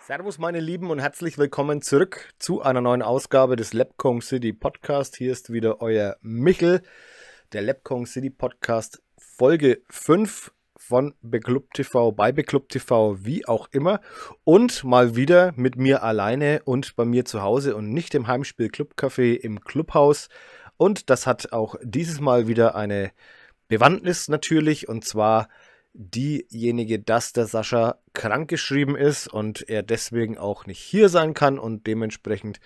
Servus meine Lieben und herzlich willkommen zurück zu einer neuen Ausgabe des Lepkong City Podcast. Hier ist wieder euer Michel, der Lepkong City Podcast Folge 5 von Beclub TV, bei Beclub TV, wie auch immer. Und mal wieder mit mir alleine und bei mir zu Hause und nicht im Heimspiel Club Café im Clubhaus und das hat auch dieses Mal wieder eine Bewandtnis natürlich, und zwar diejenige, dass der Sascha krankgeschrieben ist und er deswegen auch nicht hier sein kann. Und dementsprechend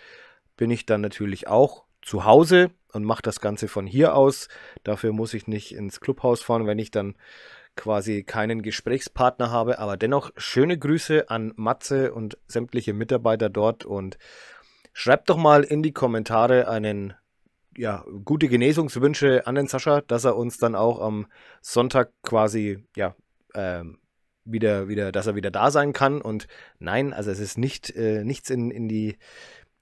bin ich dann natürlich auch zu Hause und mache das Ganze von hier aus. Dafür muss ich nicht ins Clubhaus fahren, wenn ich dann quasi keinen Gesprächspartner habe. Aber dennoch schöne Grüße an Matze und sämtliche Mitarbeiter dort und schreibt doch mal in die Kommentare einen ja, gute Genesungswünsche an den Sascha, dass er uns dann auch am Sonntag quasi, ja, ähm, wieder, wieder, dass er wieder da sein kann. Und nein, also es ist nicht, äh, nichts in, in die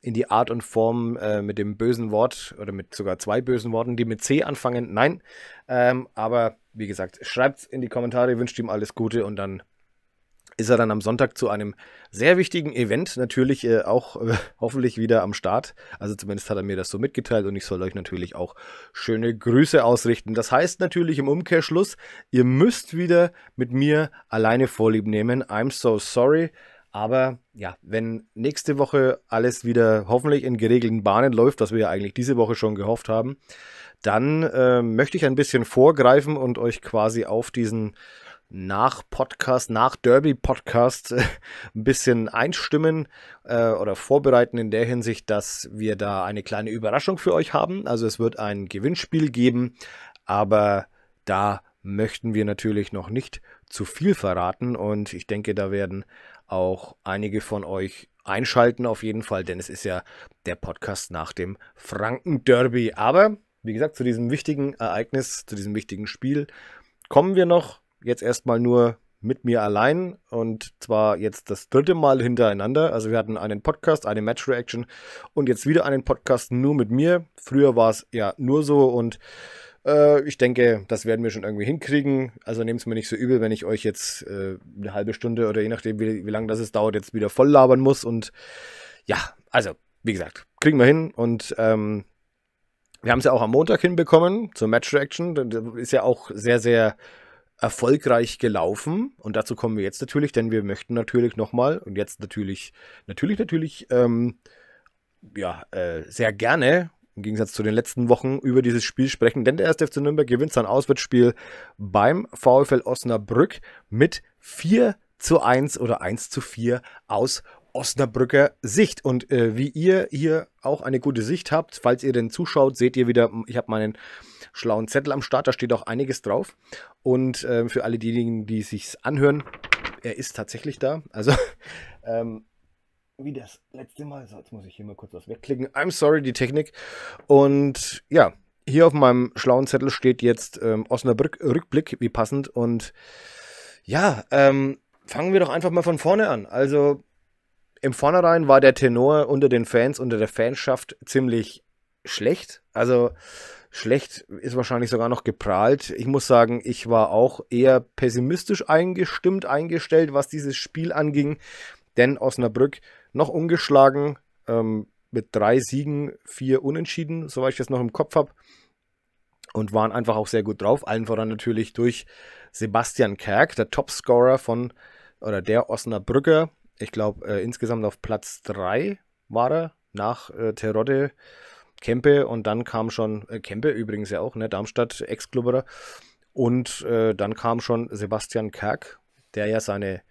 in die Art und Form äh, mit dem bösen Wort oder mit sogar zwei bösen Worten, die mit C anfangen. Nein. Ähm, aber wie gesagt, schreibt es in die Kommentare, wünscht ihm alles Gute und dann ist er dann am Sonntag zu einem sehr wichtigen Event natürlich äh, auch äh, hoffentlich wieder am Start. Also zumindest hat er mir das so mitgeteilt und ich soll euch natürlich auch schöne Grüße ausrichten. Das heißt natürlich im Umkehrschluss, ihr müsst wieder mit mir alleine Vorlieb nehmen. I'm so sorry. Aber ja, wenn nächste Woche alles wieder hoffentlich in geregelten Bahnen läuft, was wir ja eigentlich diese Woche schon gehofft haben, dann äh, möchte ich ein bisschen vorgreifen und euch quasi auf diesen nach Podcast, nach Derby-Podcast äh, ein bisschen einstimmen äh, oder vorbereiten in der Hinsicht, dass wir da eine kleine Überraschung für euch haben. Also es wird ein Gewinnspiel geben, aber da möchten wir natürlich noch nicht zu viel verraten und ich denke, da werden auch einige von euch einschalten auf jeden Fall, denn es ist ja der Podcast nach dem Franken-Derby. Aber wie gesagt, zu diesem wichtigen Ereignis, zu diesem wichtigen Spiel kommen wir noch jetzt erstmal nur mit mir allein und zwar jetzt das dritte Mal hintereinander. Also wir hatten einen Podcast, eine Match Reaction und jetzt wieder einen Podcast nur mit mir. Früher war es ja nur so und äh, ich denke, das werden wir schon irgendwie hinkriegen. Also nehmt es mir nicht so übel, wenn ich euch jetzt äh, eine halbe Stunde oder je nachdem, wie, wie lange das es dauert, jetzt wieder voll labern muss. Und ja, also wie gesagt, kriegen wir hin und ähm, wir haben es ja auch am Montag hinbekommen zur Match Reaction. Das ist ja auch sehr, sehr erfolgreich gelaufen. Und dazu kommen wir jetzt natürlich, denn wir möchten natürlich nochmal und jetzt natürlich, natürlich, natürlich, ähm, ja, äh, sehr gerne im Gegensatz zu den letzten Wochen über dieses Spiel sprechen, denn der 1. FC Nürnberg gewinnt sein Auswärtsspiel beim VfL Osnabrück mit 4 zu 1 oder 1 zu 4 aus Osnabrücker Sicht. Und äh, wie ihr hier auch eine gute Sicht habt, falls ihr denn zuschaut, seht ihr wieder, ich habe meinen schlauen Zettel am Start, da steht auch einiges drauf. Und äh, für alle diejenigen, die sich's anhören, er ist tatsächlich da. Also, ähm, wie das letzte Mal. So, jetzt muss ich hier mal kurz was wegklicken. I'm sorry, die Technik. Und ja, hier auf meinem schlauen Zettel steht jetzt ähm, Osnabrück Rückblick, wie passend. Und ja, ähm, fangen wir doch einfach mal von vorne an. Also im Vornherein war der Tenor unter den Fans, unter der Fanschaft ziemlich schlecht. Also schlecht ist wahrscheinlich sogar noch geprahlt. Ich muss sagen, ich war auch eher pessimistisch eingestimmt, eingestellt, was dieses Spiel anging. Denn Osnabrück noch ungeschlagen ähm, mit drei Siegen, vier Unentschieden, soweit ich das noch im Kopf habe. Und waren einfach auch sehr gut drauf. Allen voran natürlich durch Sebastian Kerk, der Topscorer von oder der Osnabrücker ich glaube, äh, insgesamt auf Platz 3 war er nach äh, Terodde, Kempe und dann kam schon, äh, Kempe übrigens ja auch, ne, Darmstadt, Ex-Klubberer. Und äh, dann kam schon Sebastian Kerk, der ja seine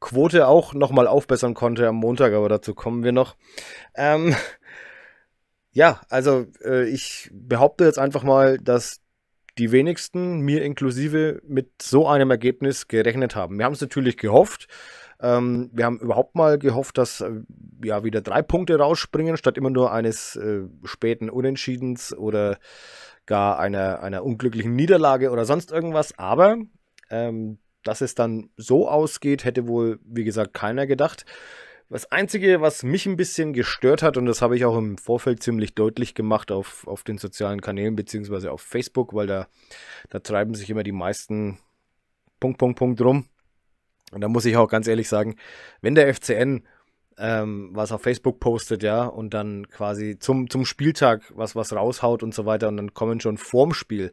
Quote auch nochmal aufbessern konnte am Montag, aber dazu kommen wir noch. Ähm, ja, also äh, ich behaupte jetzt einfach mal, dass die wenigsten, mir inklusive, mit so einem Ergebnis gerechnet haben. Wir haben es natürlich gehofft, ähm, wir haben überhaupt mal gehofft, dass äh, ja wieder drei Punkte rausspringen, statt immer nur eines äh, späten Unentschiedens oder gar einer, einer unglücklichen Niederlage oder sonst irgendwas. Aber ähm, dass es dann so ausgeht, hätte wohl, wie gesagt, keiner gedacht. Das Einzige, was mich ein bisschen gestört hat, und das habe ich auch im Vorfeld ziemlich deutlich gemacht auf, auf den sozialen Kanälen, beziehungsweise auf Facebook, weil da, da treiben sich immer die meisten Punkt, Punkt, Punkt rum. Und da muss ich auch ganz ehrlich sagen, wenn der FCN ähm, was auf Facebook postet, ja, und dann quasi zum, zum Spieltag was, was raushaut und so weiter, und dann kommen schon vorm Spiel,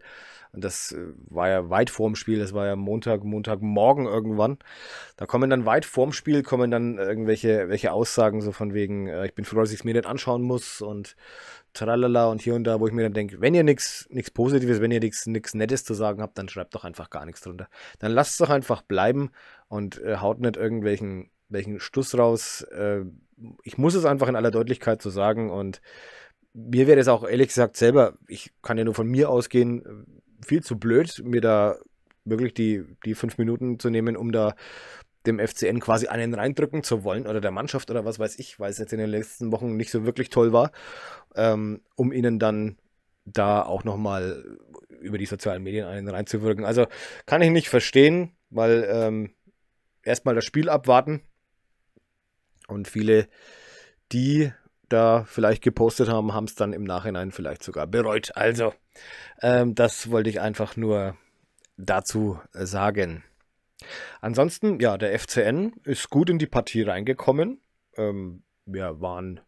und das äh, war ja weit vorm Spiel, das war ja Montag, Montagmorgen irgendwann, da kommen dann weit vorm Spiel, kommen dann irgendwelche welche Aussagen so von wegen, äh, ich bin froh, dass ich es mir nicht anschauen muss und tralala und hier und da, wo ich mir dann denke, wenn ihr nichts Positives, wenn ihr nichts Nettes zu sagen habt, dann schreibt doch einfach gar nichts drunter. Dann lasst es doch einfach bleiben und äh, haut nicht irgendwelchen welchen Stuss raus. Äh, ich muss es einfach in aller Deutlichkeit so sagen und mir wäre es auch ehrlich gesagt selber, ich kann ja nur von mir ausgehen, viel zu blöd, mir da wirklich die, die fünf Minuten zu nehmen, um da dem FCN quasi einen reindrücken zu wollen oder der Mannschaft oder was weiß ich, weil es jetzt in den letzten Wochen nicht so wirklich toll war, ähm, um ihnen dann da auch nochmal über die sozialen Medien einen reinzuwirken. Also kann ich nicht verstehen, weil ähm, erstmal das Spiel abwarten und viele, die da vielleicht gepostet haben, haben es dann im Nachhinein vielleicht sogar bereut. Also, ähm, das wollte ich einfach nur dazu sagen. Ansonsten, ja, der FCN ist gut in die Partie reingekommen. Ähm, wir waren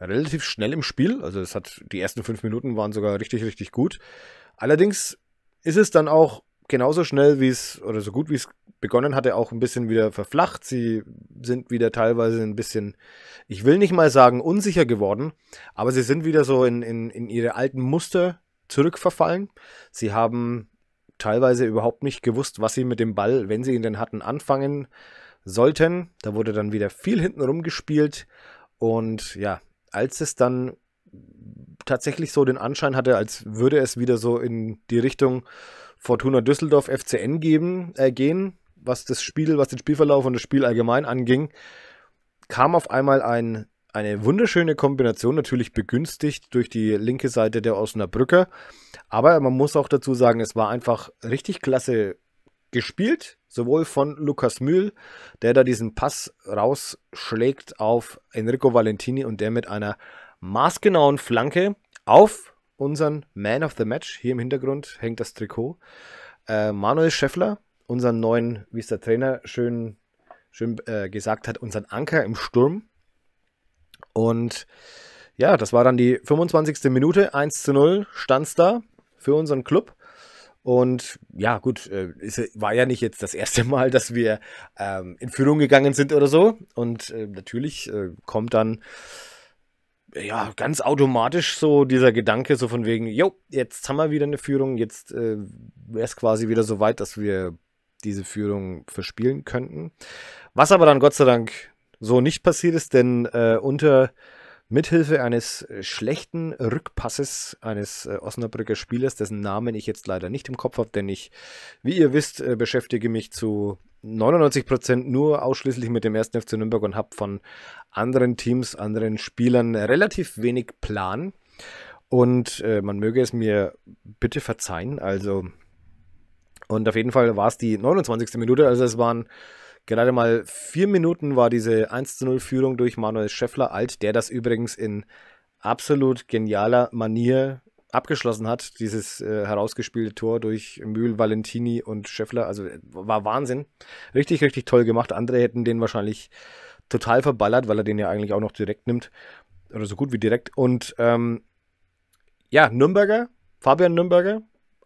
relativ schnell im Spiel. Also es hat die ersten fünf Minuten waren sogar richtig, richtig gut. Allerdings ist es dann auch genauso schnell wie es oder so gut wie es begonnen hatte, auch ein bisschen wieder verflacht. Sie sind wieder teilweise ein bisschen, ich will nicht mal sagen unsicher geworden, aber sie sind wieder so in, in, in ihre alten Muster zurückverfallen. Sie haben teilweise überhaupt nicht gewusst, was sie mit dem Ball, wenn sie ihn denn hatten, anfangen sollten. Da wurde dann wieder viel hinten rumgespielt. Und ja, als es dann tatsächlich so den Anschein hatte, als würde es wieder so in die Richtung Fortuna Düsseldorf FCN geben, äh, gehen, was das Spiel, was den Spielverlauf und das Spiel allgemein anging, kam auf einmal ein eine wunderschöne Kombination, natürlich begünstigt durch die linke Seite der Osnabrücker. Aber man muss auch dazu sagen, es war einfach richtig klasse gespielt, sowohl von Lukas Mühl, der da diesen Pass rausschlägt auf Enrico Valentini und der mit einer maßgenauen Flanke auf unseren Man of the Match. Hier im Hintergrund hängt das Trikot. Äh, Manuel Scheffler, unseren neuen, wie es der Trainer schön, schön äh, gesagt hat, unseren Anker im Sturm und ja, das war dann die 25. Minute, 1 zu 0 stand es da für unseren Club. Und ja, gut, es äh, war ja nicht jetzt das erste Mal, dass wir ähm, in Führung gegangen sind oder so. Und äh, natürlich äh, kommt dann ja ganz automatisch so dieser Gedanke so von wegen, jo, jetzt haben wir wieder eine Führung, jetzt äh, wäre es quasi wieder so weit, dass wir diese Führung verspielen könnten. Was aber dann Gott sei Dank so nicht passiert ist, denn äh, unter Mithilfe eines äh, schlechten Rückpasses eines äh, Osnabrücker Spielers, dessen Namen ich jetzt leider nicht im Kopf habe, denn ich, wie ihr wisst, äh, beschäftige mich zu 99% Prozent nur ausschließlich mit dem 1. FC Nürnberg und habe von anderen Teams, anderen Spielern relativ wenig Plan. Und äh, man möge es mir bitte verzeihen. Also, und auf jeden Fall war es die 29. Minute, also es waren Gerade mal vier Minuten war diese 1-0-Führung durch Manuel Scheffler alt, der das übrigens in absolut genialer Manier abgeschlossen hat, dieses äh, herausgespielte Tor durch Mühl, Valentini und Scheffler. Also äh, war Wahnsinn. Richtig, richtig toll gemacht. Andere hätten den wahrscheinlich total verballert, weil er den ja eigentlich auch noch direkt nimmt. Oder so gut wie direkt. Und ähm, ja, Nürnberger, Fabian Nürnberger,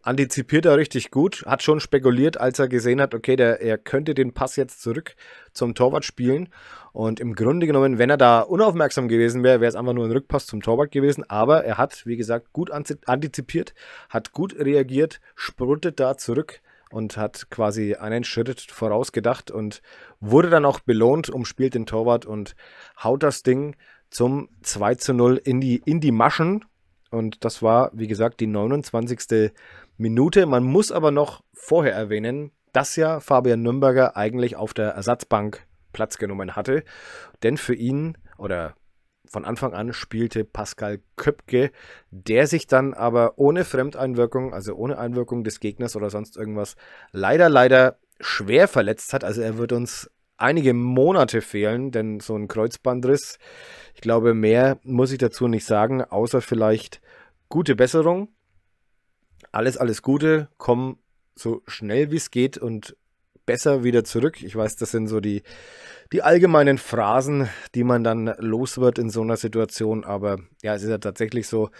antizipiert er richtig gut, hat schon spekuliert, als er gesehen hat, okay, der, er könnte den Pass jetzt zurück zum Torwart spielen. Und im Grunde genommen, wenn er da unaufmerksam gewesen wäre, wäre es einfach nur ein Rückpass zum Torwart gewesen. Aber er hat, wie gesagt, gut antizipiert, hat gut reagiert, sprintet da zurück und hat quasi einen Schritt vorausgedacht und wurde dann auch belohnt, umspielt den Torwart und haut das Ding zum 2 zu 0 in die, in die Maschen. Und das war, wie gesagt, die 29. Minute. Man muss aber noch vorher erwähnen, dass ja Fabian Nürnberger eigentlich auf der Ersatzbank Platz genommen hatte. Denn für ihn oder von Anfang an spielte Pascal Köpke, der sich dann aber ohne Fremdeinwirkung, also ohne Einwirkung des Gegners oder sonst irgendwas, leider, leider schwer verletzt hat. Also er wird uns einige Monate fehlen, denn so ein Kreuzbandriss, ich glaube, mehr muss ich dazu nicht sagen, außer vielleicht gute Besserung alles, alles Gute. Komm so schnell wie es geht und besser wieder zurück. Ich weiß, das sind so die, die allgemeinen Phrasen, die man dann los wird in so einer Situation. Aber ja, es ist ja tatsächlich so.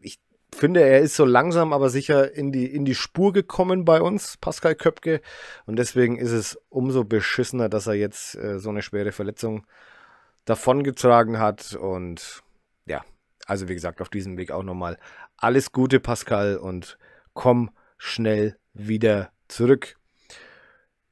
Ich finde, er ist so langsam, aber sicher in die, in die Spur gekommen bei uns, Pascal Köpke. Und deswegen ist es umso beschissener, dass er jetzt äh, so eine schwere Verletzung davongetragen hat. Und ja, also wie gesagt, auf diesem Weg auch nochmal alles Gute, Pascal, und komm schnell wieder zurück.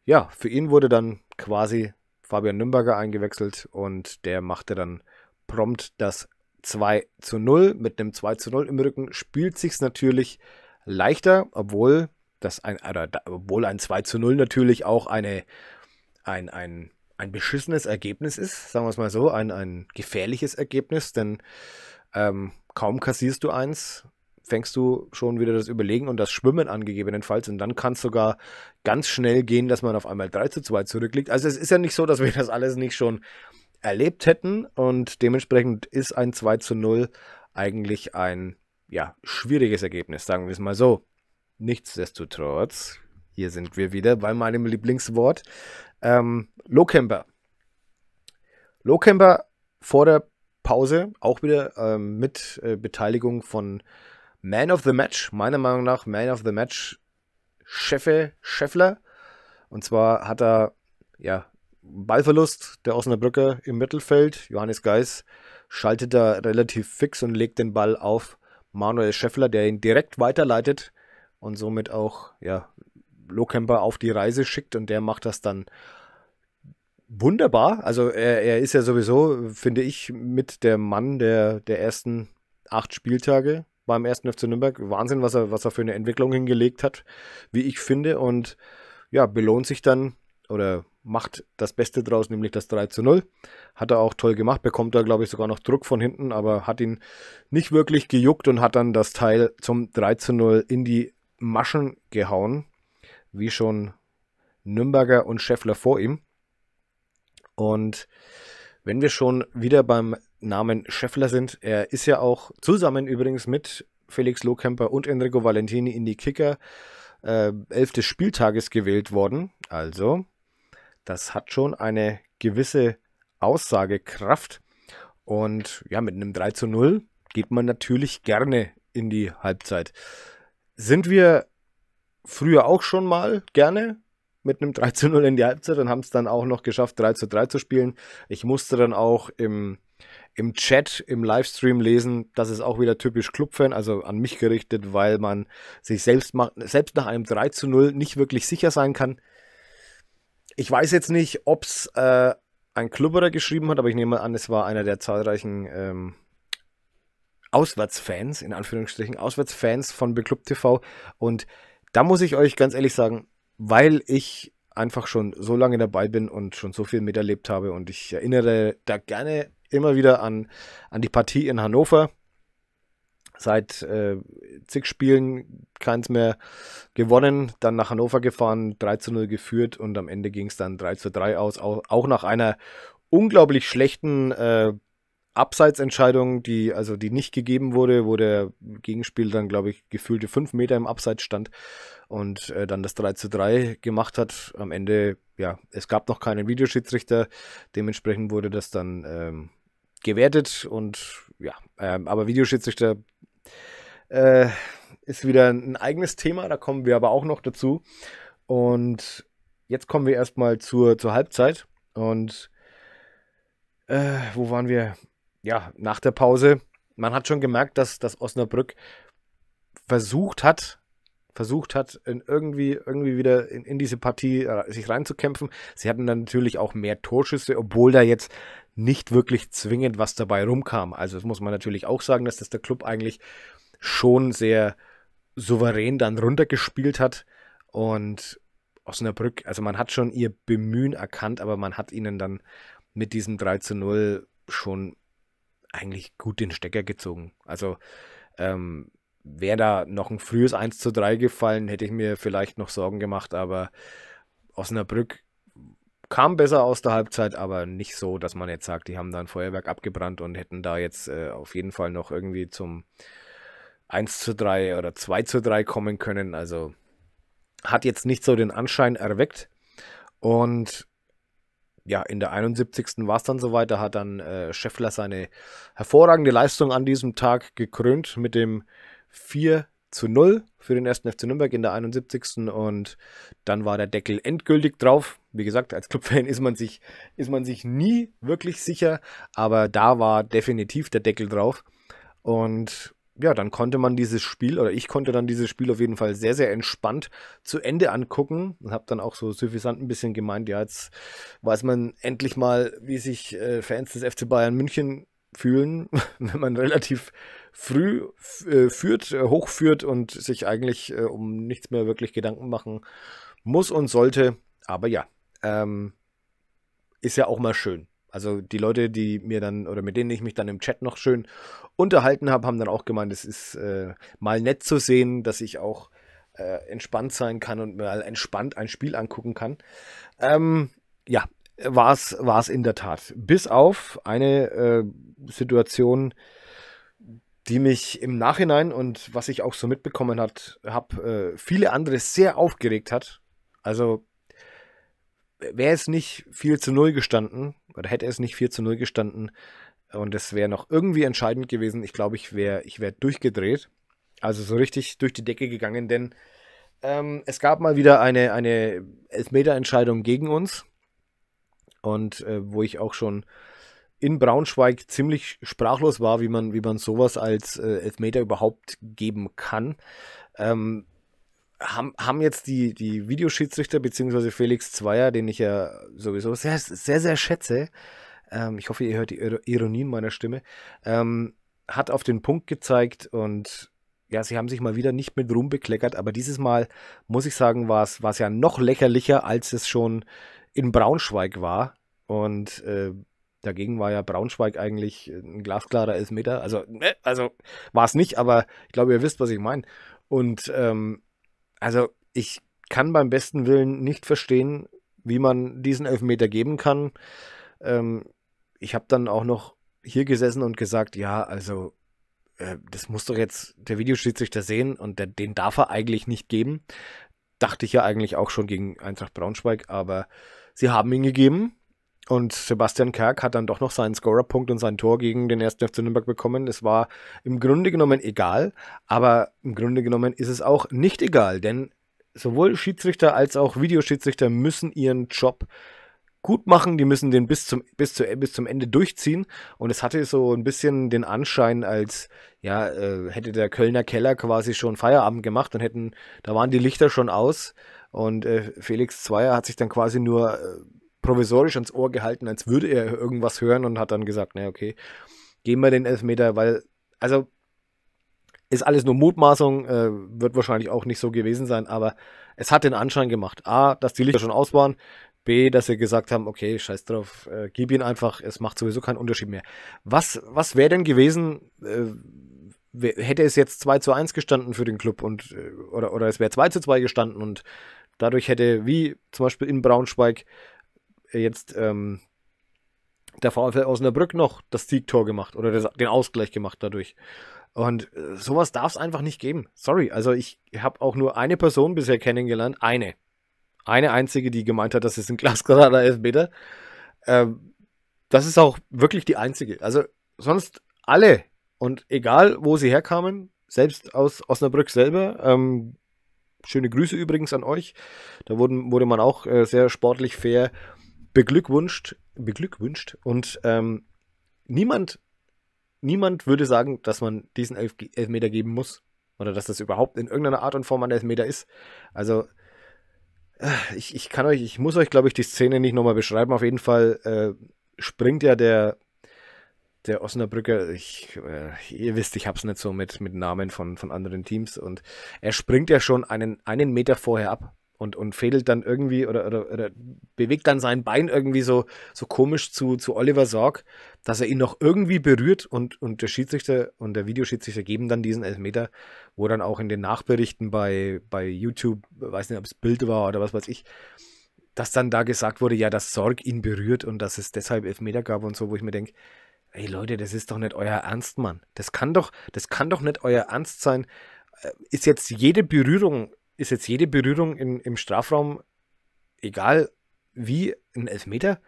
Ja, für ihn wurde dann quasi Fabian Nürnberger eingewechselt und der machte dann prompt das 2 zu 0. Mit einem 2 zu 0 im Rücken spielt sich's natürlich leichter, obwohl das ein, oder, obwohl ein 2 zu 0 natürlich auch eine, ein, ein, ein beschissenes Ergebnis ist, sagen wir es mal so, ein, ein gefährliches Ergebnis, denn ähm, kaum kassierst du eins, fängst du schon wieder das Überlegen und das Schwimmen an gegebenenfalls. Und dann kann es sogar ganz schnell gehen, dass man auf einmal 3 zu 2 zurückliegt. Also es ist ja nicht so, dass wir das alles nicht schon erlebt hätten. Und dementsprechend ist ein 2 zu 0 eigentlich ein ja, schwieriges Ergebnis, sagen wir es mal so. Nichtsdestotrotz, hier sind wir wieder bei meinem Lieblingswort. Ähm, Lowcamper. Lowcamper vor der Pause, auch wieder ähm, mit äh, Beteiligung von Man of the Match, meiner Meinung nach Man of the Match Scheffe, Scheffler. Und zwar hat er, ja, Ballverlust der Osnabrücker im Mittelfeld. Johannes Geis schaltet da relativ fix und legt den Ball auf Manuel Scheffler, der ihn direkt weiterleitet und somit auch, ja, Lohkemper auf die Reise schickt und der macht das dann wunderbar. Also er, er ist ja sowieso, finde ich, mit der Mann der, der ersten acht Spieltage beim ersten FC Nürnberg. Wahnsinn, was er, was er für eine Entwicklung hingelegt hat, wie ich finde. Und ja, belohnt sich dann oder macht das Beste draus, nämlich das 3 zu 0. Hat er auch toll gemacht, bekommt da, glaube ich, sogar noch Druck von hinten, aber hat ihn nicht wirklich gejuckt und hat dann das Teil zum 3 zu 0 in die Maschen gehauen, wie schon Nürnberger und Scheffler vor ihm. Und wenn wir schon wieder beim Namen Scheffler sind, er ist ja auch zusammen übrigens mit Felix Lohkemper und Enrico Valentini in die Kicker äh, 11 des Spieltages gewählt worden. Also, das hat schon eine gewisse Aussagekraft. Und ja, mit einem 3 zu 0 geht man natürlich gerne in die Halbzeit. Sind wir früher auch schon mal gerne mit einem 3 zu 0 in die Halbzeit und haben es dann auch noch geschafft, 3 zu 3 zu spielen. Ich musste dann auch im, im Chat, im Livestream lesen, das ist auch wieder typisch Clubfan, also an mich gerichtet, weil man sich selbst, macht, selbst nach einem 3 zu 0 nicht wirklich sicher sein kann. Ich weiß jetzt nicht, ob es äh, ein Klubberer geschrieben hat, aber ich nehme an, es war einer der zahlreichen ähm, Auswärtsfans, in Anführungsstrichen, Auswärtsfans von Beklub TV. Und da muss ich euch ganz ehrlich sagen, weil ich einfach schon so lange dabei bin und schon so viel miterlebt habe und ich erinnere da gerne immer wieder an, an die Partie in Hannover. Seit äh, zig Spielen keins mehr gewonnen, dann nach Hannover gefahren, 3 zu 0 geführt und am Ende ging es dann 3 zu 3 aus, auch, auch nach einer unglaublich schlechten äh, Abseitsentscheidung, die also die nicht gegeben wurde, wo der Gegenspiel dann, glaube ich, gefühlte 5 Meter im Abseits stand und äh, dann das 3 zu 3 gemacht hat. Am Ende, ja, es gab noch keinen Videoschiedsrichter, dementsprechend wurde das dann ähm, gewertet und ja, ähm, aber Videoschiedsrichter äh, ist wieder ein eigenes Thema, da kommen wir aber auch noch dazu. Und jetzt kommen wir erstmal zur, zur Halbzeit und äh, wo waren wir? Ja, nach der Pause. Man hat schon gemerkt, dass, dass Osnabrück versucht hat, versucht hat, irgendwie, irgendwie wieder in, in diese Partie äh, sich reinzukämpfen. Sie hatten dann natürlich auch mehr Torschüsse, obwohl da jetzt nicht wirklich zwingend was dabei rumkam. Also das muss man natürlich auch sagen, dass das der Club eigentlich schon sehr souverän dann runtergespielt hat. Und Osnabrück, also man hat schon ihr Bemühen erkannt, aber man hat ihnen dann mit diesem 3 zu 0 schon eigentlich gut den Stecker gezogen. Also ähm, wäre da noch ein frühes 1 zu 3 gefallen, hätte ich mir vielleicht noch Sorgen gemacht, aber Osnabrück kam besser aus der Halbzeit, aber nicht so, dass man jetzt sagt, die haben da ein Feuerwerk abgebrannt und hätten da jetzt äh, auf jeden Fall noch irgendwie zum 1 zu 3 oder 2 zu 3 kommen können. Also hat jetzt nicht so den Anschein erweckt. Und ja, in der 71. war es dann soweit. Da hat dann äh, Scheffler seine hervorragende Leistung an diesem Tag gekrönt mit dem 4 zu 0 für den ersten FC Nürnberg in der 71. Und dann war der Deckel endgültig drauf. Wie gesagt, als Clubfan ist man sich, ist man sich nie wirklich sicher, aber da war definitiv der Deckel drauf. Und ja, dann konnte man dieses Spiel oder ich konnte dann dieses Spiel auf jeden Fall sehr, sehr entspannt zu Ende angucken und habe dann auch so suffisant ein bisschen gemeint, ja, jetzt weiß man endlich mal, wie sich äh, Fans des FC Bayern München fühlen, wenn man relativ früh äh, führt, äh, hochführt und sich eigentlich äh, um nichts mehr wirklich Gedanken machen muss und sollte. Aber ja, ähm, ist ja auch mal schön. Also die Leute, die mir dann oder mit denen ich mich dann im Chat noch schön unterhalten habe, haben dann auch gemeint, es ist äh, mal nett zu sehen, dass ich auch äh, entspannt sein kann und mal entspannt ein Spiel angucken kann. Ähm, ja, war es in der Tat. Bis auf eine äh, Situation, äh, die mich im Nachhinein und was ich auch so mitbekommen hat, habe, äh, viele andere sehr aufgeregt hat. Also wäre es nicht viel zu null gestanden oder hätte es nicht viel zu null gestanden und es wäre noch irgendwie entscheidend gewesen, ich glaube, ich wäre ich wär durchgedreht. Also so richtig durch die Decke gegangen, denn ähm, es gab mal wieder eine, eine Elfmeter-Entscheidung gegen uns und äh, wo ich auch schon in Braunschweig ziemlich sprachlos war, wie man, wie man sowas als äh, Elfmeter überhaupt geben kann. Ähm, haben, haben jetzt die, die Videoschiedsrichter, beziehungsweise Felix Zweier, den ich ja sowieso sehr, sehr, sehr schätze, ähm, ich hoffe, ihr hört die Ironie in meiner Stimme, ähm, hat auf den Punkt gezeigt und ja, sie haben sich mal wieder nicht mit Ruhm bekleckert, aber dieses Mal, muss ich sagen, war es ja noch lächerlicher, als es schon in Braunschweig war. Und äh, Dagegen war ja Braunschweig eigentlich äh, ein glasklarer Elfmeter. Also, ne, also war es nicht, aber ich glaube, ihr wisst, was ich meine. Und ähm, also ich kann beim besten Willen nicht verstehen, wie man diesen Elfmeter geben kann. Ähm, ich habe dann auch noch hier gesessen und gesagt, ja, also äh, das muss doch jetzt der Videoschiedsrichter sehen und der, den darf er eigentlich nicht geben. Dachte ich ja eigentlich auch schon gegen Eintracht Braunschweig, aber sie haben ihn gegeben und Sebastian Kerk hat dann doch noch seinen Scorerpunkt und sein Tor gegen den 1. FC Nürnberg bekommen. Es war im Grunde genommen egal, aber im Grunde genommen ist es auch nicht egal, denn sowohl Schiedsrichter als auch Videoschiedsrichter müssen ihren Job gut machen, die müssen den bis zum, bis, zu, bis zum Ende durchziehen. Und es hatte so ein bisschen den Anschein, als ja, äh, hätte der Kölner Keller quasi schon Feierabend gemacht und hätten, da waren die Lichter schon aus. Und äh, Felix Zweier hat sich dann quasi nur äh, provisorisch ans Ohr gehalten, als würde er irgendwas hören und hat dann gesagt, na okay, gehen wir den Elfmeter, weil, also ist alles nur Mutmaßung, äh, wird wahrscheinlich auch nicht so gewesen sein, aber es hat den Anschein gemacht, a, dass die Lichter schon aus waren, b, dass sie gesagt haben, okay, scheiß drauf, äh, gib ihn einfach, es macht sowieso keinen Unterschied mehr. Was, was wäre denn gewesen, äh, hätte es jetzt 2 zu 1 gestanden für den Club und äh, oder, oder es wäre 2 zu 2 gestanden und dadurch hätte, wie zum Beispiel in Braunschweig, jetzt ähm, der VfL Osnabrück noch das Siegtor gemacht oder das, den Ausgleich gemacht dadurch. Und äh, sowas darf es einfach nicht geben. Sorry, also ich habe auch nur eine Person bisher kennengelernt, eine. Eine einzige, die gemeint hat, das ist ein glaskarader Elfmeter. Ähm, das ist auch wirklich die einzige. Also sonst alle und egal, wo sie herkamen, selbst aus Osnabrück selber, ähm, schöne Grüße übrigens an euch, da wurden, wurde man auch äh, sehr sportlich fair beglückwünscht, beglückwünscht und ähm, niemand, niemand würde sagen, dass man diesen Elf Elfmeter geben muss oder dass das überhaupt in irgendeiner Art und Form ein Elfmeter ist. Also äh, ich, ich kann euch, ich muss euch, glaube ich, die Szene nicht nochmal beschreiben. Auf jeden Fall äh, springt ja der, der Osnabrücker, ich, äh, ihr wisst, ich hab's nicht so mit, mit Namen von, von anderen Teams und er springt ja schon einen, einen Meter vorher ab und, und fädelt dann irgendwie oder, oder, oder bewegt dann sein Bein irgendwie so, so komisch zu, zu Oliver Sorg, dass er ihn noch irgendwie berührt und, und der Schiedsrichter und der Videoschiedsrichter geben dann diesen Elfmeter, wo dann auch in den Nachberichten bei, bei YouTube, weiß nicht, ob es Bild war oder was weiß ich, dass dann da gesagt wurde, ja, dass Sorg ihn berührt und dass es deshalb Elfmeter gab und so, wo ich mir denke, ey Leute, das ist doch nicht euer Ernst, Mann. Das kann doch, das kann doch nicht euer Ernst sein. Äh, ist jetzt jede Berührung ist jetzt jede Berührung in, im Strafraum, egal wie, ein Elfmeter?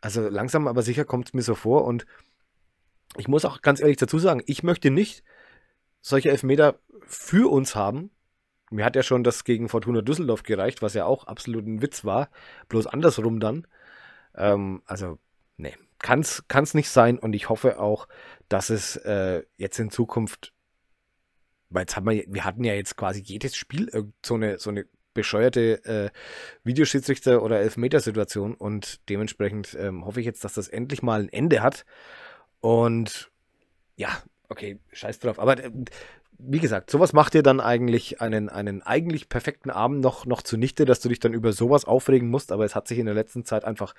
Also langsam, aber sicher kommt es mir so vor. Und ich muss auch ganz ehrlich dazu sagen, ich möchte nicht solche Elfmeter für uns haben. Mir hat ja schon das gegen Fortuna Düsseldorf gereicht, was ja auch absolut ein Witz war. Bloß andersrum dann. Ähm, also, nee, kann es nicht sein. Und ich hoffe auch, dass es äh, jetzt in Zukunft weil jetzt haben wir, wir hatten ja jetzt quasi jedes Spiel so eine, so eine bescheuerte äh, Videoschiedsrichter- oder Elfmetersituation und dementsprechend ähm, hoffe ich jetzt, dass das endlich mal ein Ende hat. Und ja, okay, scheiß drauf. Aber äh, wie gesagt, sowas macht dir dann eigentlich einen, einen eigentlich perfekten Abend noch, noch zunichte, dass du dich dann über sowas aufregen musst, aber es hat sich in der letzten Zeit einfach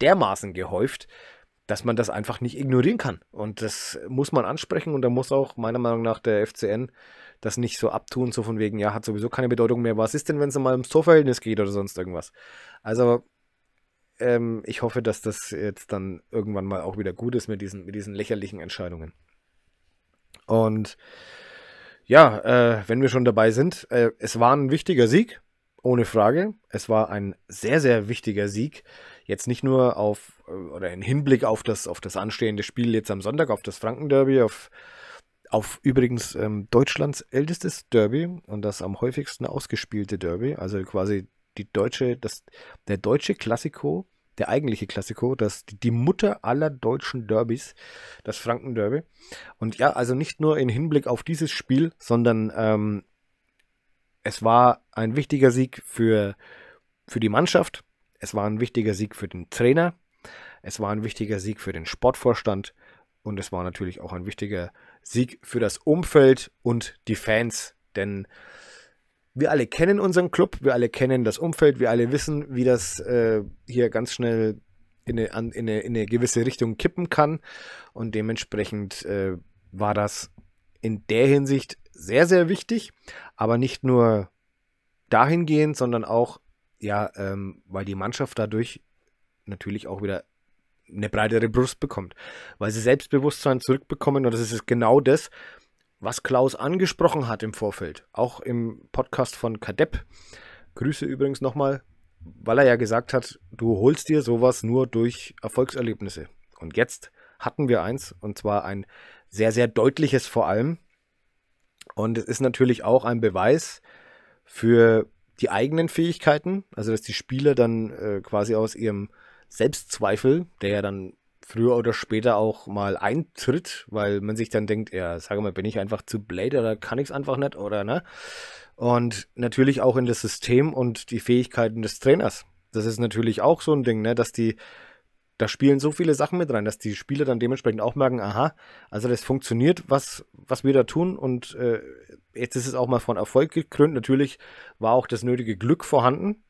dermaßen gehäuft, dass man das einfach nicht ignorieren kann. Und das muss man ansprechen und da muss auch meiner Meinung nach der FCN das nicht so abtun, so von wegen, ja, hat sowieso keine Bedeutung mehr. Was ist denn, wenn es mal ums Torverhältnis geht oder sonst irgendwas? Also ähm, ich hoffe, dass das jetzt dann irgendwann mal auch wieder gut ist mit diesen, mit diesen lächerlichen Entscheidungen. Und ja, äh, wenn wir schon dabei sind, äh, es war ein wichtiger Sieg, ohne Frage. Es war ein sehr, sehr wichtiger Sieg. Jetzt nicht nur auf oder in Hinblick auf das, auf das anstehende Spiel jetzt am Sonntag, auf das Frankenderby, auf, auf übrigens ähm, Deutschlands ältestes Derby und das am häufigsten ausgespielte Derby, also quasi die deutsche, das, der deutsche Klassiko, der eigentliche Klassiko, das, die Mutter aller deutschen Derbys, das Frankenderby. Und ja, also nicht nur in Hinblick auf dieses Spiel, sondern ähm, es war ein wichtiger Sieg für, für die Mannschaft, es war ein wichtiger Sieg für den Trainer, es war ein wichtiger Sieg für den Sportvorstand und es war natürlich auch ein wichtiger Sieg für das Umfeld und die Fans, denn wir alle kennen unseren Club, wir alle kennen das Umfeld, wir alle wissen, wie das äh, hier ganz schnell in eine, in, eine, in eine, gewisse Richtung kippen kann und dementsprechend äh, war das in der Hinsicht sehr, sehr wichtig, aber nicht nur dahingehend, sondern auch, ja, ähm, weil die Mannschaft dadurch natürlich auch wieder eine breitere Brust bekommt, weil sie Selbstbewusstsein zurückbekommen und das ist genau das, was Klaus angesprochen hat im Vorfeld, auch im Podcast von Kadepp. Grüße übrigens nochmal, weil er ja gesagt hat, du holst dir sowas nur durch Erfolgserlebnisse. Und jetzt hatten wir eins, und zwar ein sehr, sehr deutliches vor allem. Und es ist natürlich auch ein Beweis für die eigenen Fähigkeiten, also dass die Spieler dann äh, quasi aus ihrem Selbstzweifel, der ja dann früher oder später auch mal eintritt, weil man sich dann denkt, ja, sage mal, bin ich einfach zu blade oder kann ich es einfach nicht oder ne? Und natürlich auch in das System und die Fähigkeiten des Trainers. Das ist natürlich auch so ein Ding, ne, dass die da spielen so viele Sachen mit rein, dass die Spieler dann dementsprechend auch merken, aha, also das funktioniert, was, was wir da tun und äh, jetzt ist es auch mal von Erfolg gekrönt. Natürlich war auch das nötige Glück vorhanden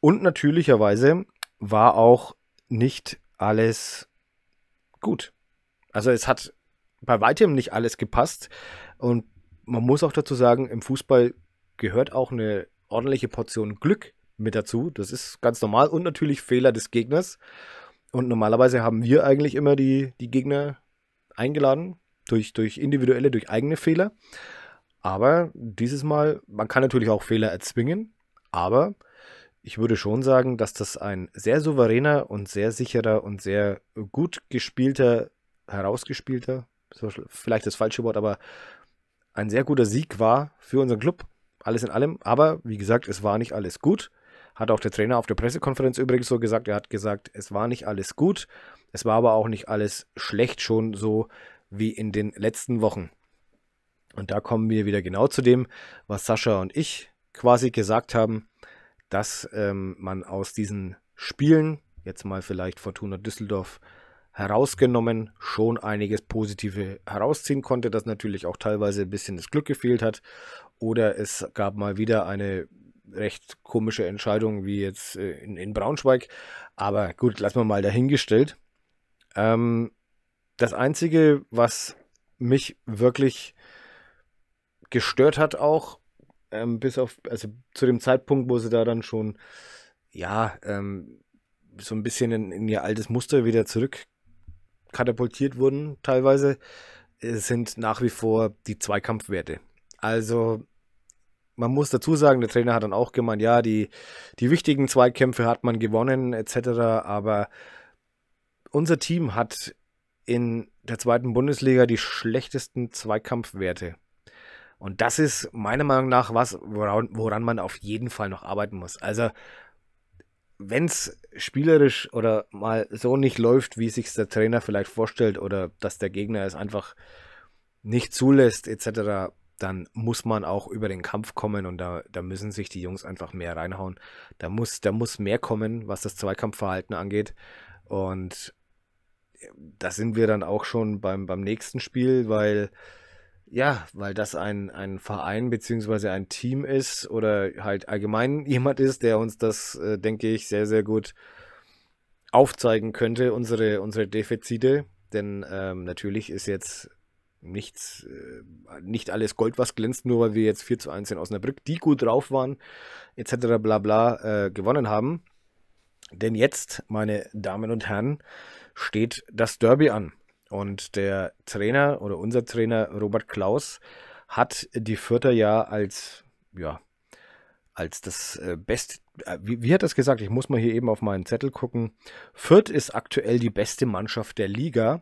und natürlicherweise war auch nicht alles gut. Also es hat bei weitem nicht alles gepasst. Und man muss auch dazu sagen, im Fußball gehört auch eine ordentliche Portion Glück mit dazu. Das ist ganz normal. Und natürlich Fehler des Gegners. Und normalerweise haben wir eigentlich immer die, die Gegner eingeladen durch, durch individuelle, durch eigene Fehler. Aber dieses Mal, man kann natürlich auch Fehler erzwingen, aber ich würde schon sagen, dass das ein sehr souveräner und sehr sicherer und sehr gut gespielter, herausgespielter, vielleicht das falsche Wort, aber ein sehr guter Sieg war für unseren Club. Alles in allem. Aber wie gesagt, es war nicht alles gut. Hat auch der Trainer auf der Pressekonferenz übrigens so gesagt. Er hat gesagt, es war nicht alles gut. Es war aber auch nicht alles schlecht, schon so wie in den letzten Wochen. Und da kommen wir wieder genau zu dem, was Sascha und ich quasi gesagt haben dass ähm, man aus diesen Spielen, jetzt mal vielleicht Fortuna Düsseldorf herausgenommen, schon einiges Positive herausziehen konnte, dass natürlich auch teilweise ein bisschen das Glück gefehlt hat. Oder es gab mal wieder eine recht komische Entscheidung wie jetzt äh, in, in, Braunschweig. Aber gut, lassen wir mal dahingestellt. Ähm, das Einzige, was mich wirklich gestört hat auch, ähm, bis auf, also zu dem Zeitpunkt, wo sie da dann schon, ja, ähm, so ein bisschen in, in, ihr altes Muster wieder zurück katapultiert wurden, teilweise, äh, sind nach wie vor die Zweikampfwerte. Also, man muss dazu sagen, der Trainer hat dann auch gemeint, ja, die, die wichtigen Zweikämpfe hat man gewonnen, etc., aber unser Team hat in der zweiten Bundesliga die schlechtesten Zweikampfwerte. Und das ist meiner Meinung nach was, woran, woran man auf jeden Fall noch arbeiten muss. Also, wenn es spielerisch oder mal so nicht läuft, wie sich der Trainer vielleicht vorstellt oder dass der Gegner es einfach nicht zulässt, etc., dann muss man auch über den Kampf kommen und da, da müssen sich die Jungs einfach mehr reinhauen. Da muss, da muss mehr kommen, was das Zweikampfverhalten angeht. Und da sind wir dann auch schon beim, beim nächsten Spiel, weil ja, weil das ein, ein Verein beziehungsweise ein Team ist oder halt allgemein jemand ist, der uns das, äh, denke ich, sehr, sehr gut aufzeigen könnte, unsere, unsere Defizite. Denn ähm, natürlich ist jetzt nichts, äh, nicht alles Gold, was glänzt, nur weil wir jetzt 4 zu 1 in Osnabrück, die gut drauf waren, etc. bla bla, äh, gewonnen haben. Denn jetzt, meine Damen und Herren, steht das Derby an. Und der Trainer oder unser Trainer Robert Klaus hat die Vierter ja als, ja, als das äh, beste, äh, wie, wie, hat das gesagt? Ich muss mal hier eben auf meinen Zettel gucken. Fürth ist aktuell die beste Mannschaft der Liga.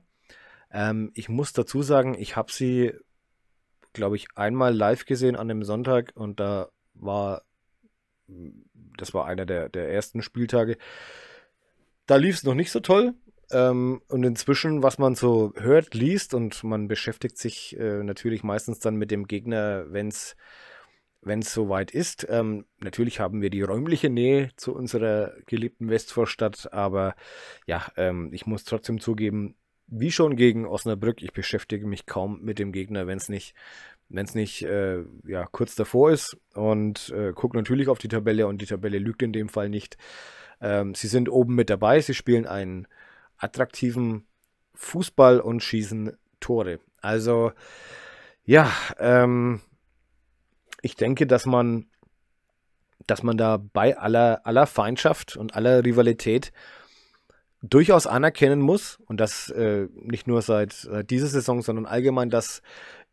Ähm, ich muss dazu sagen, ich habe sie, glaube ich, einmal live gesehen an dem Sonntag und da war, das war einer der, der ersten Spieltage. Da lief es noch nicht so toll ähm, und inzwischen, was man so hört, liest und man beschäftigt sich äh, natürlich meistens dann mit dem Gegner, wenn es wenn es soweit ist. Ähm, natürlich haben wir die räumliche Nähe zu unserer geliebten Westvorstadt, aber ja, ähm, ich muss trotzdem zugeben, wie schon gegen Osnabrück, ich beschäftige mich kaum mit dem Gegner, wenn es nicht, wenn's nicht äh, ja, kurz davor ist und äh, gucke natürlich auf die Tabelle und die Tabelle lügt in dem Fall nicht. Ähm, sie sind oben mit dabei, sie spielen einen attraktiven Fußball und schießen Tore. Also ja, ähm, ich denke, dass man, dass man da bei aller, aller Feindschaft und aller Rivalität durchaus anerkennen muss und das äh, nicht nur seit äh, dieser Saison, sondern allgemein, dass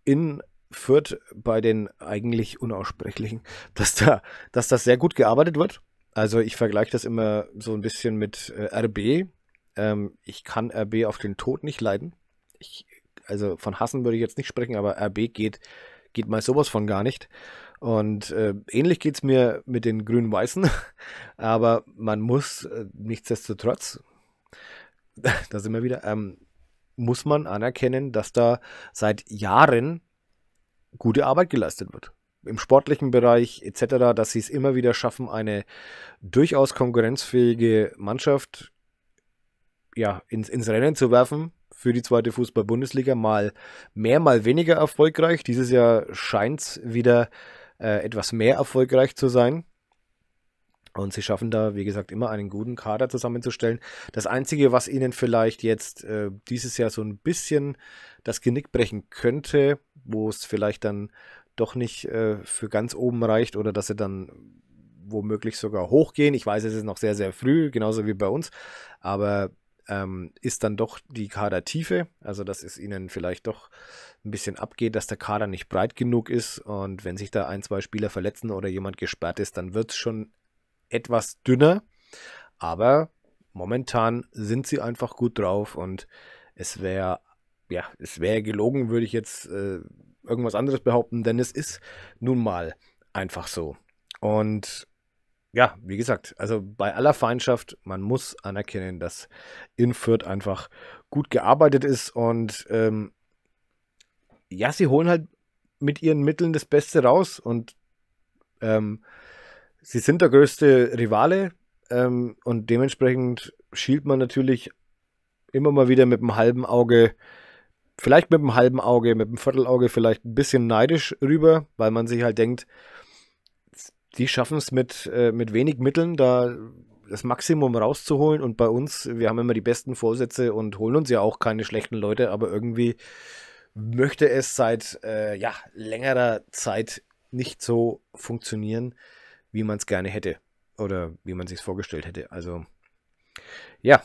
in Fürth bei den eigentlich unaussprechlichen, dass da, dass das sehr gut gearbeitet wird. Also ich vergleiche das immer so ein bisschen mit äh, RB, ähm, ich kann RB auf den Tod nicht leiden. Ich, also von Hassen würde ich jetzt nicht sprechen, aber RB geht, geht mal sowas von gar nicht. Und äh, ähnlich geht es mir mit den Grünen-Weißen, aber man muss äh, nichtsdestotrotz, da sind wir wieder, ähm, muss man anerkennen, dass da seit Jahren gute Arbeit geleistet wird. Im sportlichen Bereich etc., dass sie es immer wieder schaffen, eine durchaus konkurrenzfähige Mannschaft ja, ins, ins Rennen zu werfen für die zweite Fußball-Bundesliga. Mal mehr, mal weniger erfolgreich. Dieses Jahr scheint es wieder äh, etwas mehr erfolgreich zu sein. Und sie schaffen da, wie gesagt, immer einen guten Kader zusammenzustellen. Das Einzige, was ihnen vielleicht jetzt äh, dieses Jahr so ein bisschen das Genick brechen könnte, wo es vielleicht dann doch nicht äh, für ganz oben reicht oder dass sie dann womöglich sogar hochgehen. Ich weiß, es ist noch sehr, sehr früh, genauso wie bei uns. Aber ähm, ist dann doch die Kadertiefe, also dass es ihnen vielleicht doch ein bisschen abgeht, dass der Kader nicht breit genug ist und wenn sich da ein, zwei Spieler verletzen oder jemand gesperrt ist, dann wird es schon etwas dünner, aber momentan sind sie einfach gut drauf und es wäre, ja, es wäre gelogen, würde ich jetzt äh, irgendwas anderes behaupten, denn es ist nun mal einfach so. Und ja, wie gesagt, also bei aller Feindschaft, man muss anerkennen, dass in Fürth einfach gut gearbeitet ist und ähm, ja, sie holen halt mit ihren Mitteln das Beste raus und ähm, sie sind der größte Rivale ähm, und dementsprechend schielt man natürlich immer mal wieder mit einem halben Auge, vielleicht mit einem halben Auge, mit einem Viertelauge vielleicht ein bisschen neidisch rüber, weil man sich halt denkt, die schaffen es mit, äh, mit wenig Mitteln, da das Maximum rauszuholen. Und bei uns, wir haben immer die besten Vorsätze und holen uns ja auch keine schlechten Leute, aber irgendwie möchte es seit äh, ja, längerer Zeit nicht so funktionieren, wie man es gerne hätte oder wie man sich vorgestellt hätte. Also ja,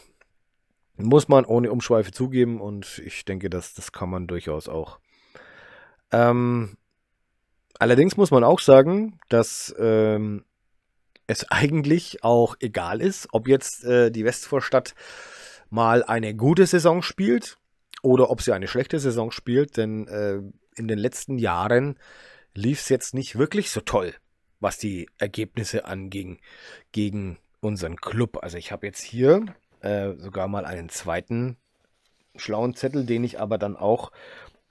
muss man ohne Umschweife zugeben und ich denke, dass das kann man durchaus auch. Ähm, Allerdings muss man auch sagen, dass ähm, es eigentlich auch egal ist, ob jetzt äh, die Westvorstadt mal eine gute Saison spielt oder ob sie eine schlechte Saison spielt, denn äh, in den letzten Jahren lief es jetzt nicht wirklich so toll, was die Ergebnisse anging gegen unseren Club. Also ich habe jetzt hier äh, sogar mal einen zweiten schlauen Zettel, den ich aber dann auch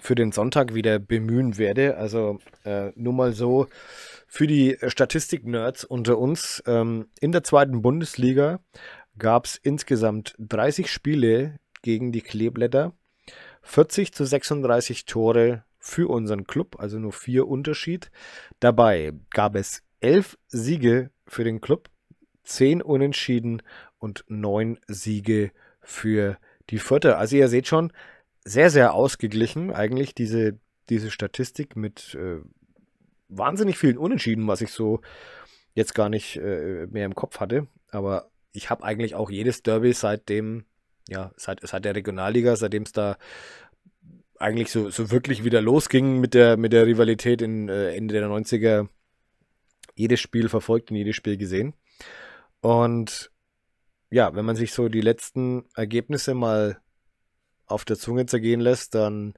für den Sonntag wieder bemühen werde. Also äh, nur mal so für die Statistik-Nerds unter uns. Ähm, in der zweiten Bundesliga gab es insgesamt 30 Spiele gegen die Kleeblätter, 40 zu 36 Tore für unseren Club, also nur vier Unterschied. Dabei gab es elf Siege für den Club, zehn Unentschieden und neun Siege für die Vierte. Also ihr seht schon, sehr, sehr ausgeglichen, eigentlich, diese, diese Statistik mit äh, wahnsinnig vielen Unentschieden, was ich so jetzt gar nicht äh, mehr im Kopf hatte. Aber ich habe eigentlich auch jedes Derby seitdem, ja, seit, seit der Regionalliga, seitdem es da eigentlich so, so wirklich wieder losging mit der, mit der Rivalität in äh, Ende der 90er, jedes Spiel verfolgt und jedes Spiel gesehen. Und ja, wenn man sich so die letzten Ergebnisse mal auf der Zunge zergehen lässt, dann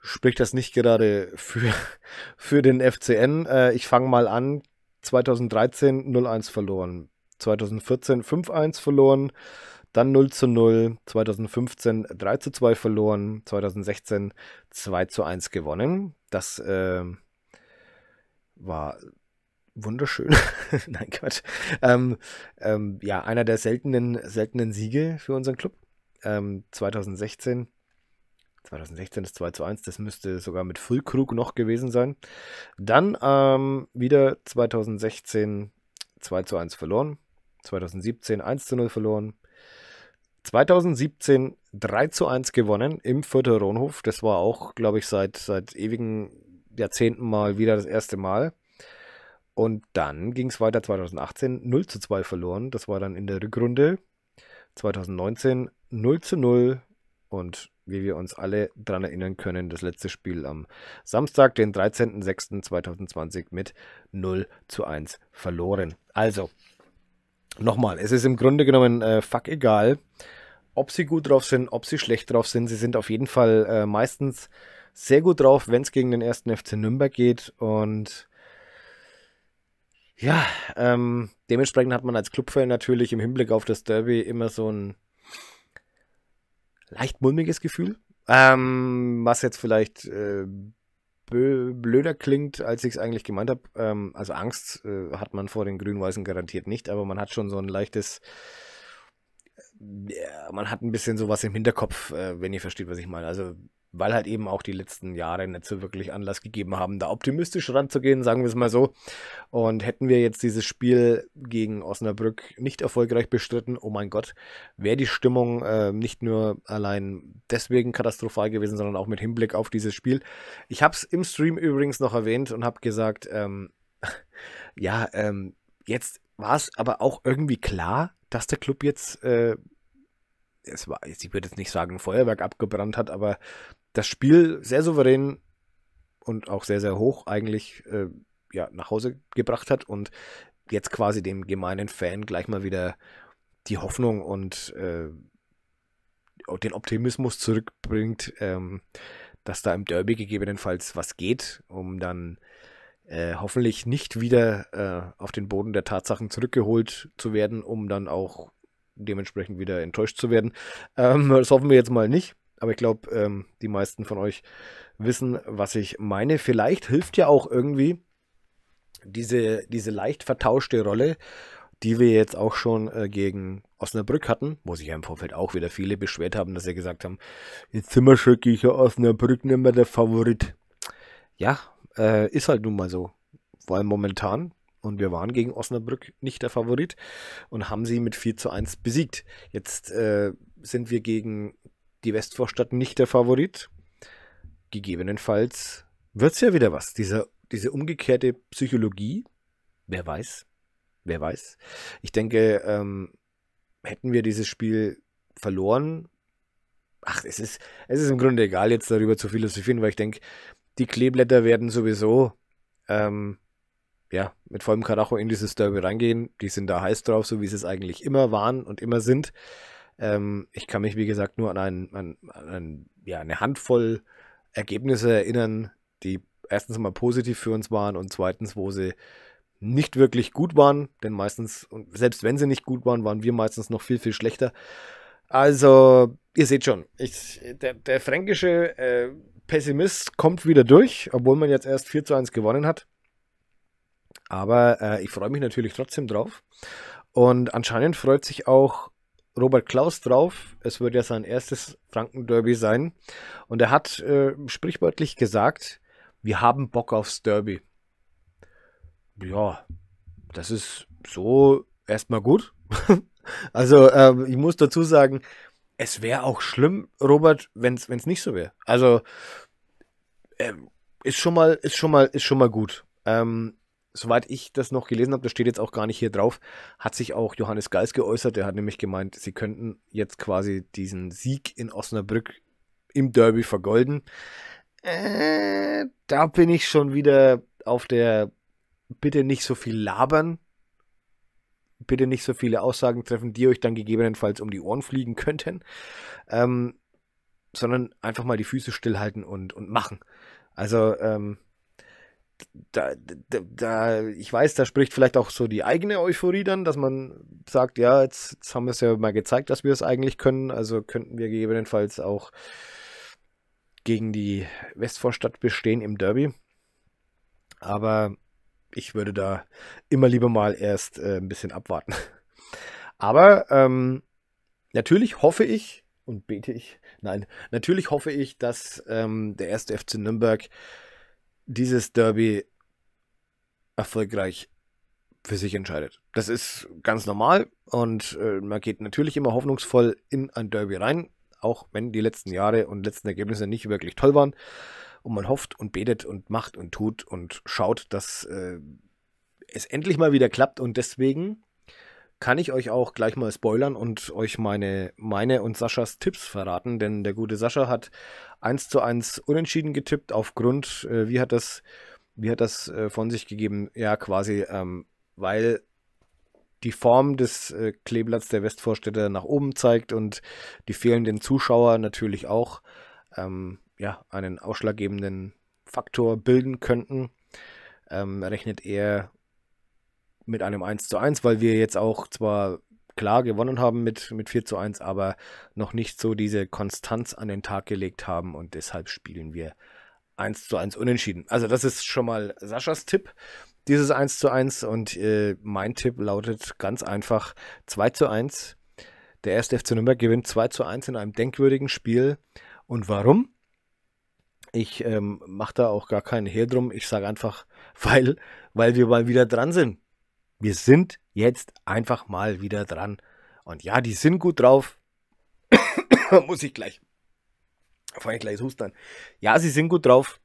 spricht das nicht gerade für, für den FCN. Äh, ich fange mal an. 2013 0-1 verloren. 2014 5-1 verloren. Dann 0 zu 0, 2015 3 zu 2 verloren, 2016 2 zu 1 gewonnen. Das äh, war wunderschön. Nein, Gott. Ähm, ähm, ja, einer der seltenen, seltenen Siege für unseren Club ähm, 2016. 2016 ist 2 zu 1, das müsste sogar mit Füllkrug noch gewesen sein. Dann ähm, wieder 2016 2 zu 1 verloren, 2017 1 zu 0 verloren, 2017 3 zu 1 gewonnen im Fürther Rohnhof. Das war auch, glaube ich, seit, seit ewigen Jahrzehnten mal wieder das erste Mal. Und dann ging es weiter 2018 0 zu 2 verloren. Das war dann in der Rückrunde. 2019 0 zu 0 und wie wir uns alle daran erinnern können, das letzte Spiel am Samstag, den 13.06.2020 mit 0 zu 1 verloren. Also, nochmal, es ist im Grunde genommen äh, fuck egal, ob sie gut drauf sind, ob sie schlecht drauf sind. Sie sind auf jeden Fall äh, meistens sehr gut drauf, wenn es gegen den ersten FC Nürnberg geht und ja, ähm, dementsprechend hat man als Clubfan natürlich im Hinblick auf das Derby immer so ein leicht mulmiges Gefühl, ähm, was jetzt vielleicht äh, blöder klingt, als ich es eigentlich gemeint habe. Ähm, also Angst äh, hat man vor den Grün-Weißen garantiert nicht, aber man hat schon so ein leichtes, äh, man hat ein bisschen sowas im Hinterkopf, äh, wenn ihr versteht, was ich meine. Also weil halt eben auch die letzten Jahre nicht so wirklich Anlass gegeben haben, da optimistisch ranzugehen, sagen wir es mal so. Und hätten wir jetzt dieses Spiel gegen Osnabrück nicht erfolgreich bestritten, oh mein Gott, wäre die Stimmung äh, nicht nur allein deswegen katastrophal gewesen, sondern auch mit Hinblick auf dieses Spiel. Ich habe es im Stream übrigens noch erwähnt und habe gesagt, ähm, ja, ähm, jetzt war es aber auch irgendwie klar, dass der Club jetzt... Äh, es war, ich würde jetzt nicht sagen, Feuerwerk abgebrannt hat, aber das Spiel sehr souverän und auch sehr, sehr hoch eigentlich äh, ja, nach Hause gebracht hat und jetzt quasi dem gemeinen Fan gleich mal wieder die Hoffnung und äh, den Optimismus zurückbringt, ähm, dass da im Derby gegebenenfalls was geht, um dann äh, hoffentlich nicht wieder äh, auf den Boden der Tatsachen zurückgeholt zu werden, um dann auch dementsprechend wieder enttäuscht zu werden. Ähm, das hoffen wir jetzt mal nicht. Aber ich glaube, ähm, die meisten von euch wissen, was ich meine. Vielleicht hilft ja auch irgendwie diese, diese leicht vertauschte Rolle, die wir jetzt auch schon äh, gegen Osnabrück hatten, wo sich ja im Vorfeld auch wieder viele beschwert haben, dass sie gesagt haben, jetzt sind wir schon Osnabrück nicht mehr der Favorit. Ja, äh, ist halt nun mal so. Vor allem momentan, und wir waren gegen Osnabrück nicht der Favorit und haben sie mit 4 zu 1 besiegt. Jetzt äh, sind wir gegen die Westvorstadt nicht der Favorit. Gegebenenfalls wird es ja wieder was. Diese, diese umgekehrte Psychologie, wer weiß, wer weiß. Ich denke, ähm, hätten wir dieses Spiel verloren, ach, es ist, es ist im Grunde egal, jetzt darüber zu philosophieren, weil ich denke, die Kleeblätter werden sowieso ähm, ja, mit vollem Karacho in dieses Derby reingehen. Die sind da heiß drauf, so wie sie es eigentlich immer waren und immer sind. Ähm, ich kann mich, wie gesagt, nur an, ein, an, an ja, eine Handvoll Ergebnisse erinnern, die erstens mal positiv für uns waren und zweitens, wo sie nicht wirklich gut waren, denn meistens, und selbst wenn sie nicht gut waren, waren wir meistens noch viel, viel schlechter. Also, ihr seht schon, ich, der, der, fränkische äh, Pessimist kommt wieder durch, obwohl man jetzt erst 4 zu 1 gewonnen hat. Aber äh, ich freue mich natürlich trotzdem drauf. Und anscheinend freut sich auch Robert Klaus drauf. Es wird ja sein erstes Franken-Derby sein. Und er hat äh, sprichwörtlich gesagt, wir haben Bock aufs Derby. Ja, das ist so erstmal gut. also ähm, ich muss dazu sagen, es wäre auch schlimm, Robert, wenn es nicht so wäre. Also ähm, ist schon mal, ist schon mal, ist schon mal gut. Ähm, soweit ich das noch gelesen habe, das steht jetzt auch gar nicht hier drauf, hat sich auch Johannes Geis geäußert. Er hat nämlich gemeint, sie könnten jetzt quasi diesen Sieg in Osnabrück im Derby vergolden. Äh, da bin ich schon wieder auf der bitte nicht so viel labern, bitte nicht so viele Aussagen treffen, die euch dann gegebenenfalls um die Ohren fliegen könnten, ähm, sondern einfach mal die Füße stillhalten und, und machen. Also ähm, da, da, da, ich weiß, da spricht vielleicht auch so die eigene Euphorie dann, dass man sagt, ja, jetzt, jetzt haben wir es ja mal gezeigt, dass wir es eigentlich können, also könnten wir gegebenenfalls auch gegen die Westvorstadt bestehen im Derby. Aber ich würde da immer lieber mal erst äh, ein bisschen abwarten. Aber ähm, natürlich hoffe ich und bete ich, nein, natürlich hoffe ich, dass ähm, der erste FC Nürnberg dieses Derby erfolgreich für sich entscheidet. Das ist ganz normal und äh, man geht natürlich immer hoffnungsvoll in ein Derby rein, auch wenn die letzten Jahre und letzten Ergebnisse nicht wirklich toll waren. Und man hofft und betet und macht und tut und schaut, dass äh, es endlich mal wieder klappt. Und deswegen kann ich euch auch gleich mal spoilern und euch meine, meine und Saschas Tipps verraten, denn der gute Sascha hat 1 zu 1 unentschieden getippt aufgrund, äh, wie hat das, wie hat das äh, von sich gegeben? Ja, quasi, ähm, weil die Form des äh, Kleeblatts der Westvorstädter nach oben zeigt und die fehlenden Zuschauer natürlich auch ähm, ja, einen ausschlaggebenden Faktor bilden könnten, ähm, rechnet er mit einem 1 zu 1, weil wir jetzt auch zwar klar gewonnen haben mit, mit 4 zu 1, aber noch nicht so diese Konstanz an den Tag gelegt haben und deshalb spielen wir 1 zu 1 unentschieden. Also das ist schon mal Saschas Tipp, dieses 1 zu 1 und äh, mein Tipp lautet ganz einfach 2 zu 1. Der erste FC Nürnberg gewinnt 2 zu 1 in einem denkwürdigen Spiel. Und warum? Ich ähm, mache da auch gar keinen Hehl drum. Ich sage einfach, weil, weil wir mal wieder dran sind wir sind jetzt einfach mal wieder dran. Und ja, die sind gut drauf. Muss ich gleich. Fange ich gleich hustern. Ja, sie sind gut drauf.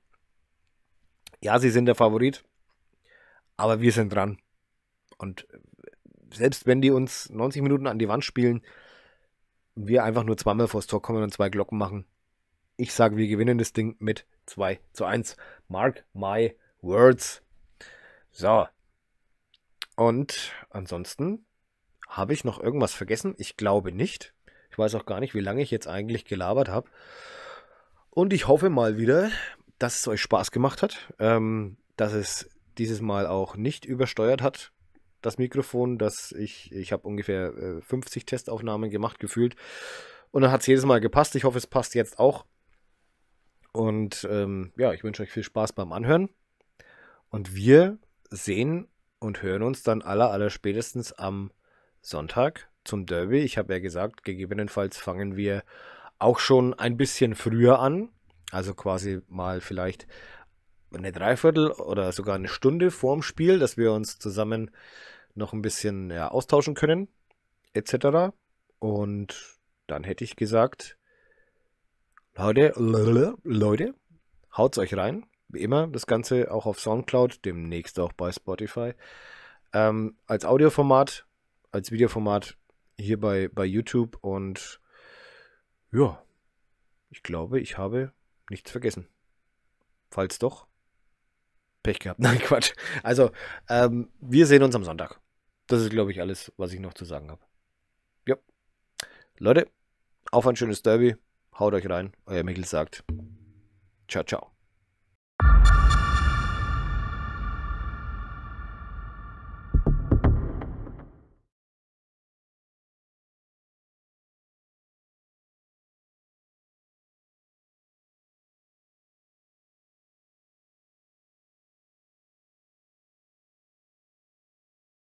Ja, sie sind der Favorit. Aber wir sind dran. Und selbst wenn die uns 90 Minuten an die Wand spielen wir einfach nur zweimal vors Tor kommen und zwei Glocken machen, ich sage, wir gewinnen das Ding mit 2 zu 1. Mark my words. So, und ansonsten habe ich noch irgendwas vergessen? Ich glaube nicht. Ich weiß auch gar nicht, wie lange ich jetzt eigentlich gelabert habe. Und ich hoffe mal wieder, dass es euch Spaß gemacht hat, ähm, dass es dieses Mal auch nicht übersteuert hat, das Mikrofon, dass ich, ich habe ungefähr äh, 50 Testaufnahmen gemacht gefühlt und dann hat es jedes Mal gepasst. Ich hoffe, es passt jetzt auch. Und ähm, ja, ich wünsche euch viel Spaß beim Anhören und wir sehen und hören uns dann aller, aller spätestens am Sonntag zum Derby. Ich habe ja gesagt, gegebenenfalls fangen wir auch schon ein bisschen früher an. Also quasi mal vielleicht eine Dreiviertel oder sogar eine Stunde vorm Spiel, dass wir uns zusammen noch ein bisschen ja, austauschen können, etc. Und dann hätte ich gesagt, Leute, Leute, haut's euch rein wie immer, das Ganze auch auf Soundcloud, demnächst auch bei Spotify. Ähm, als Audioformat, als Videoformat hier bei, bei YouTube und ja, ich glaube, ich habe nichts vergessen. Falls doch, Pech gehabt. Nein, Quatsch. Also, ähm, wir sehen uns am Sonntag. Das ist, glaube ich, alles, was ich noch zu sagen habe. Ja. Leute, auf ein schönes Derby. Haut euch rein. Euer Michel sagt. Ciao, ciao. you